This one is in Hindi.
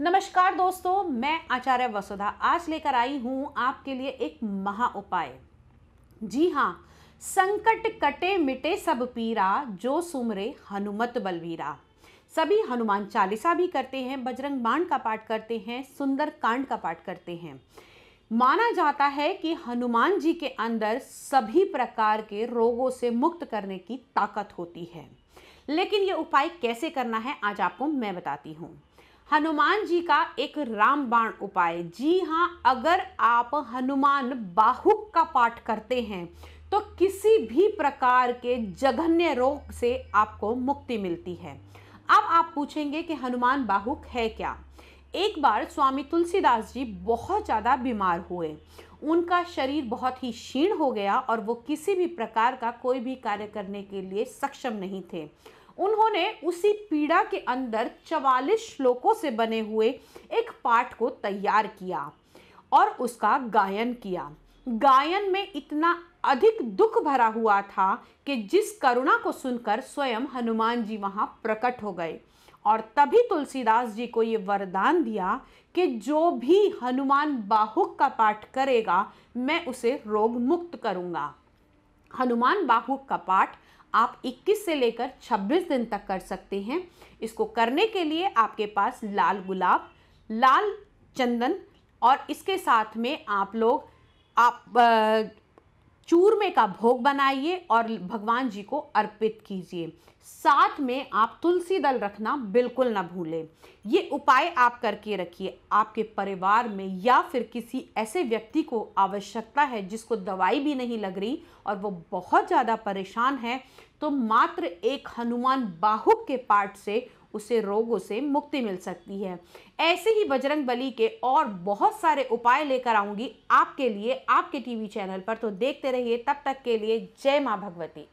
नमस्कार दोस्तों मैं आचार्य वसुधा आज लेकर आई हूं आपके लिए एक महा उपाय जी हाँ संकट कटे मिटे सब पीरा जो सुमरे हनुमत बलवीरा सभी हनुमान चालीसा भी करते हैं बजरंग बाण का पाठ करते हैं सुंदर कांड का पाठ करते हैं माना जाता है कि हनुमान जी के अंदर सभी प्रकार के रोगों से मुक्त करने की ताकत होती है लेकिन ये उपाय कैसे करना है आज आपको मैं बताती हूँ हनुमान जी का एक राम बाण उपाय जी हाँ अगर आप हनुमान बाहुक का पाठ करते हैं तो किसी भी प्रकार के जघन्य रोग से आपको मुक्ति मिलती है अब आप पूछेंगे कि हनुमान बाहुक है क्या एक बार स्वामी तुलसीदास जी बहुत ज़्यादा बीमार हुए उनका शरीर बहुत ही क्षीण हो गया और वो किसी भी प्रकार का कोई भी कार्य करने के लिए सक्षम नहीं थे उन्होंने उसी पीड़ा के अंदर चवालीस श्लोकों से बने हुए एक पाठ को तैयार किया और उसका गायन किया गायन में इतना अधिक दुख भरा हुआ था कि जिस करुणा को सुनकर स्वयं हनुमान जी वहाँ प्रकट हो गए और तभी तुलसीदास जी को ये वरदान दिया कि जो भी हनुमान बाहुक का पाठ करेगा मैं उसे रोग मुक्त करूँगा हनुमान बाहु का पाठ आप 21 से लेकर 26 दिन तक कर सकते हैं इसको करने के लिए आपके पास लाल गुलाब लाल चंदन और इसके साथ में आप लोग आप चूरमे का भोग बनाइए और भगवान जी को अर्पित कीजिए साथ में आप तुलसी दल रखना बिल्कुल ना भूलें ये उपाय आप करके रखिए आपके परिवार में या फिर किसी ऐसे व्यक्ति को आवश्यकता है जिसको दवाई भी नहीं लग रही और वो बहुत ज़्यादा परेशान है तो मात्र एक हनुमान बाहुक के पाठ से उसे रोगों से मुक्ति मिल सकती है ऐसे ही बजरंग बली के और बहुत सारे उपाय लेकर आऊंगी आपके लिए आपके टीवी चैनल पर तो देखते रहिए तब तक के लिए जय माँ भगवती